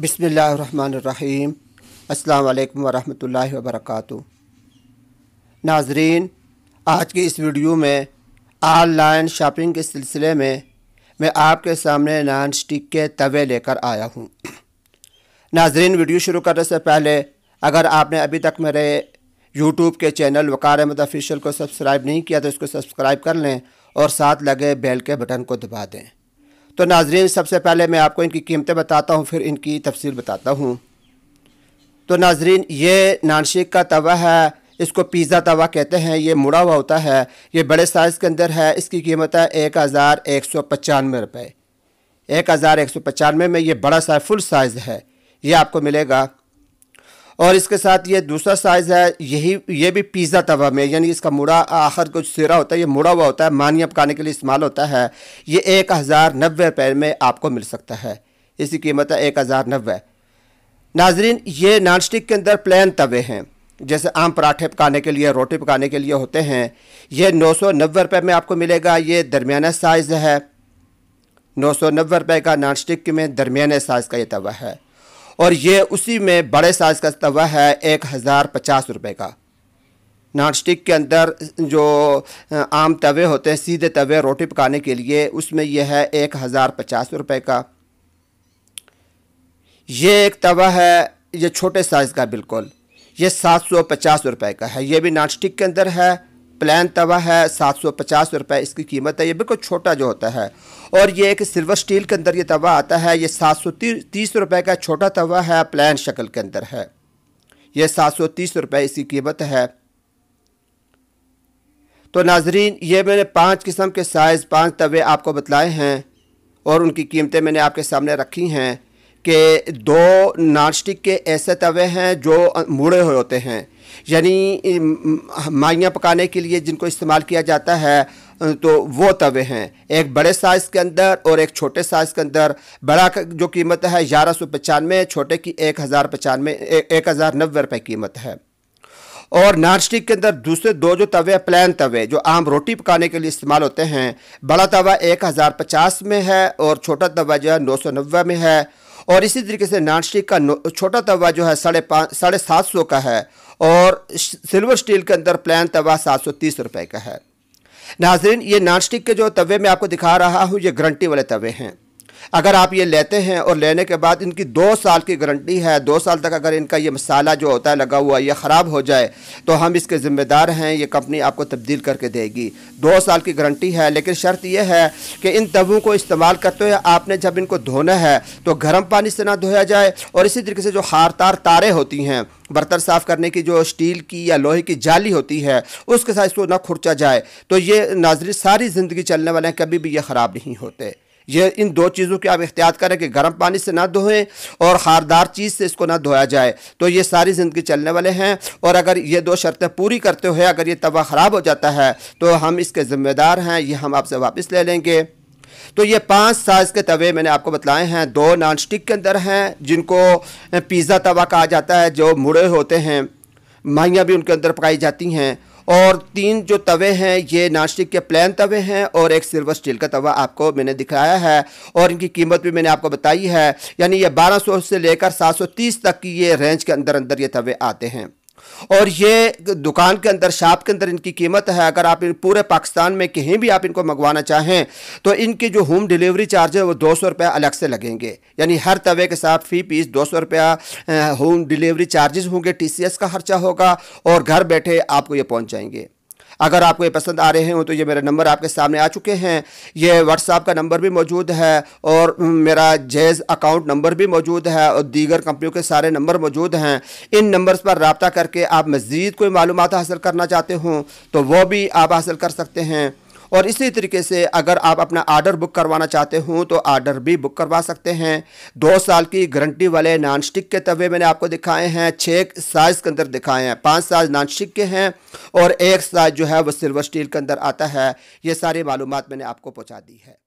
बिसमीम अल्लाम वरहमल वबरक नाजरीन आज की इस वीडियो में ऑनलाइन शॉपिंग के सिलसिले में मैं आपके सामने नान स्टिक के तवे लेकर आया हूँ नाजरीन वीडियो शुरू करने से पहले अगर आपने अभी तक मेरे यूट्यूब के चैनल वकार अहमद ऑफिशियल को सब्सक्राइब नहीं किया तो इसको सब्सक्राइब कर लें और साथ लगे बेल के बटन को दबा दें तो नाजरीन सबसे पहले मैं आपको इनकी कीमतें बताता हूँ फिर इनकी तफसील बताता हूँ तो नाजरीन ये नानशिक का तवा है इसको पिज़्ज़ा तवा कहते हैं ये मुड़ा हुआ होता है ये बड़े साइज़ के अंदर है इसकी कीमत है एक हज़ार एक सौ पचानवे रुपये एक हज़ार एक सौ पचानवे में ये बड़ा सा फुल साइज़ है ये आपको मिलेगा और इसके साथ ये दूसरा साइज़ है यही ये भी पिज़्ज़ा तवा में यानी इसका मुड़ा आखिर कुछ सिरा होता है ये मुड़ा हुआ होता है मानिया पकाने के लिए इस्तेमाल होता है ये एक हज़ार नब्बे रुपये में आपको मिल सकता है इसकी कीमत है एक हज़ार नब्बे नाजरीन ये नान स्टिक के अंदर प्लान तवे हैं जैसे आम पराठे पकाने के लिए रोटी पकाने के लिए होते हैं ये नौ सौ नब्बे रुपये में आपको मिलेगा ये दरमियाना साइज़ है नौ सौ नब्बे रुपये का नान स्टिक में दरमियाना साइज़ का ये तवा है और ये उसी में बड़े साइज़ का तवा है एक हज़ार पचास रुपये का नॉन स्टिक के अंदर जो आम तवे होते हैं सीधे तवे रोटी पकाने के लिए उसमें यह है एक हज़ार पचास रुपये का ये एक तवा है ये छोटे साइज़ का बिल्कुल ये सात सौ पचास रुपये का है ये भी नॉन स्टिक के अंदर है प्लान तवा है सात सौ पचास रुपये इसकी कीमत है ये बिल्कुल छोटा जो होता है और ये एक सिल्वर स्टील के अंदर ये तवा आता है ये सात सौ तीस रुपये का छोटा तवा है प्लान शक्ल के अंदर है यह सात सौ तीस रुपये इसकी कीमत है तो नाजरीन ये मैंने पाँच किस्म के साइज़ पाँच तवे आपको बतलाए हैं और उनकी कीमतें मैंने आपके सामने रखी हैं कि दो नॉनस्टिक के ऐसे तवे हैं जो मुड़े हुए होते हैं यानी माइयाँ पकाने के लिए जिनको इस्तेमाल किया जाता है तो वो तवे हैं एक बड़े साइज़ के अंदर और एक छोटे साइज़ के अंदर बड़ा जो कीमत है ग्यारह सौ पचानवे छोटे की एक हज़ार पचानवे एक हज़ार नब्बे रुपये कीमत है और नॉनस्टिक के अंदर दूसरे दो जो तवे प्लान तवे जो आम रोटी पकाने के लिए इस्तेमाल होते हैं बड़ा तवा एक हज़ार पचास में है और छोटा तवा जो है नौ सौ नब्बे में है और इसी तरीके से नॉन स्टिक का छोटा तवा जो है साढ़े पाँच साढ़े सात सौ का है और सिल्वर स्टील के अंदर प्लान तवा सात सौ तीस रुपये का है नाजरीन ये नॉन स्टिक के जो तवे मैं आपको दिखा रहा हूँ ये गारंटी वाले तवे हैं अगर आप ये लेते हैं और लेने के बाद इनकी दो साल की गारंटी है दो साल तक अगर इनका ये मसाला जो होता है लगा हुआ यह ख़राब हो जाए तो हम इसके ज़िम्मेदार हैं ये कंपनी आपको तब्दील करके देगी दो साल की गारंटी है लेकिन शर्त यह है कि इन तवों को इस्तेमाल करते हुए आपने जब इनको धोना है तो गर्म पानी से ना धोया जाए और इसी तरीके से जो हार तार तारें होती हैं बर्तन साफ़ करने की जो स्टील की या लोहे की जाली होती है उसके साथ इसको ना खुर्चा जाए तो ये नाजरी सारी ज़िंदगी चलने वाले हैं कभी भी ये ख़राब नहीं होते ये इन दो चीज़ों की आप एहतियात करें कि गर्म पानी से ना धोएं और खारदार चीज़ से इसको ना धोया जाए तो ये सारी ज़िंदगी चलने वाले हैं और अगर ये दो शर्तें पूरी करते हुए अगर ये तवा ख़राब हो जाता है तो हम इसके ज़िम्मेदार हैं ये हम आपसे वापस ले लेंगे तो ये पांच साइज़ के तवे मैंने आपको बतलाए हैं दो नॉन स्टिक के अंदर हैं जिनको पिज़्ज़ा तवा कहा जाता है जो मुड़े होते हैं माहियाँ भी उनके अंदर पकाई जाती हैं और तीन जो तवे हैं ये नाश्तिक के प्लान तवे हैं और एक सिल्वर स्टील का तवा आपको मैंने दिखाया है और इनकी कीमत भी मैंने आपको बताई है यानी ये 1200 से लेकर 730 तक की ये रेंज के अंदर अंदर ये तवे आते हैं और ये दुकान के अंदर शॉप के अंदर इनकी कीमत है अगर आप पूरे पाकिस्तान में कहीं भी आप इनको मंगवाना चाहें तो इनके जो होम डिलीवरी चार्ज है वो दो सौ रुपया अलग से लगेंगे यानी हर तवे के साथ फी पीस दो सौ रुपया होम डिलीवरी चार्जेस होंगे टी का खर्चा होगा और घर बैठे आपको ये पहुँच जाएंगे अगर आपको ये पसंद आ रहे हो तो ये मेरे नंबर आपके सामने आ चुके हैं ये व्हाट्सअप का नंबर भी मौजूद है और मेरा जेज़ अकाउंट नंबर भी मौजूद है और दीगर कंपनियों के सारे नंबर मौजूद हैं इन नंबर्स पर रबता करके आप मज़ीद कोई मालूम हासिल करना चाहते हों तो वो भी आप हासिल कर सकते हैं और इसी तरीके से अगर आप अपना आर्डर बुक करवाना चाहते हो तो आर्डर भी बुक करवा सकते हैं दो साल की गारंटी वाले नॉन स्टिक के तवे मैंने आपको दिखाए हैं छः साइज़ के अंदर दिखाए हैं पाँच साइज नॉन स्टिक के हैं और एक साइज जो है वो सिल्वर स्टील के अंदर आता है ये सारी मालूम मैंने आपको पहुँचा दी है